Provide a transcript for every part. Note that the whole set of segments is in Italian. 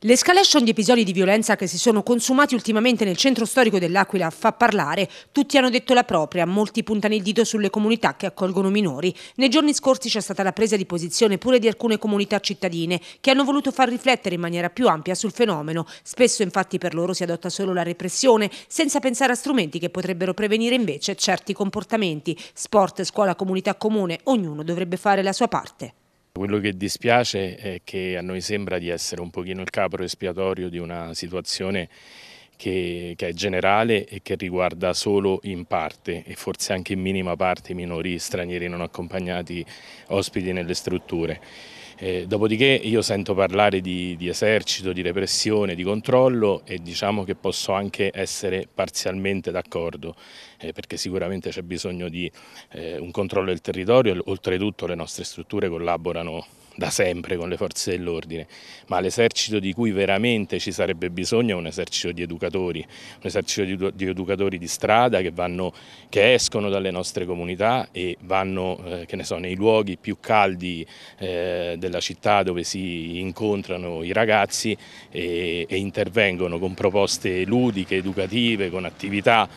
L'escalation di episodi di violenza che si sono consumati ultimamente nel centro storico dell'Aquila fa parlare. Tutti hanno detto la propria, molti puntano il dito sulle comunità che accolgono minori. Nei giorni scorsi c'è stata la presa di posizione pure di alcune comunità cittadine che hanno voluto far riflettere in maniera più ampia sul fenomeno. Spesso infatti per loro si adotta solo la repressione, senza pensare a strumenti che potrebbero prevenire invece certi comportamenti. Sport, scuola, comunità comune, ognuno dovrebbe fare la sua parte. Quello che dispiace è che a noi sembra di essere un pochino il capro espiatorio di una situazione che, che, è generale e che riguarda solo in parte e forse anche in minima parte i minori stranieri non accompagnati ospiti nelle strutture. Eh, dopodiché io sento parlare di, di, esercito, di repressione, di controllo e diciamo che posso anche essere parzialmente d'accordo eh, perché sicuramente c'è bisogno di eh, un controllo del territorio, e oltretutto le nostre strutture collaborano da sempre con le forze dell'ordine, ma l'esercito di cui veramente ci sarebbe bisogno è un esercito di educatori, un esercito di, educatori di strada che, vanno, che escono dalle nostre comunità e vanno eh, so, nei luoghi più caldi eh, della città dove si incontrano i ragazzi e, e intervengono con proposte ludiche, educative, con attività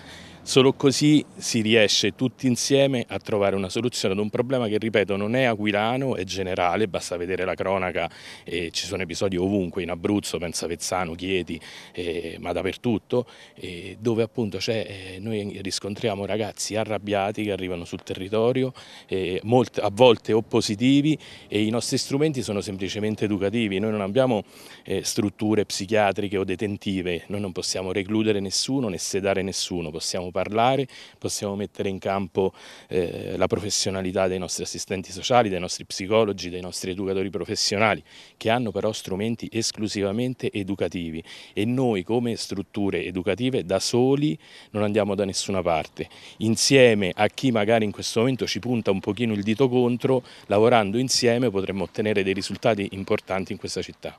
Solo così si riesce tutti insieme a trovare una soluzione ad un problema che, ripeto, non è aquilano, è generale, basta vedere la cronaca, eh, ci sono episodi ovunque, in Abruzzo, pensa Vezzano, Chieti, eh, ma dappertutto, eh, dove appunto eh, noi riscontriamo ragazzi arrabbiati che arrivano sul territorio, eh, molte, a volte oppositivi e i nostri strumenti sono semplicemente educativi, noi non abbiamo eh, strutture psichiatriche o detentive, noi non possiamo recludere nessuno né sedare nessuno, possiamo parlare, possiamo mettere in campo eh, la professionalità dei nostri assistenti sociali, dei nostri psicologi, dei nostri educatori professionali, che hanno però strumenti esclusivamente educativi e noi come strutture educative da soli non andiamo da nessuna parte. Insieme a chi magari in questo momento ci punta un pochino il dito contro, lavorando insieme potremmo ottenere dei risultati importanti in questa città.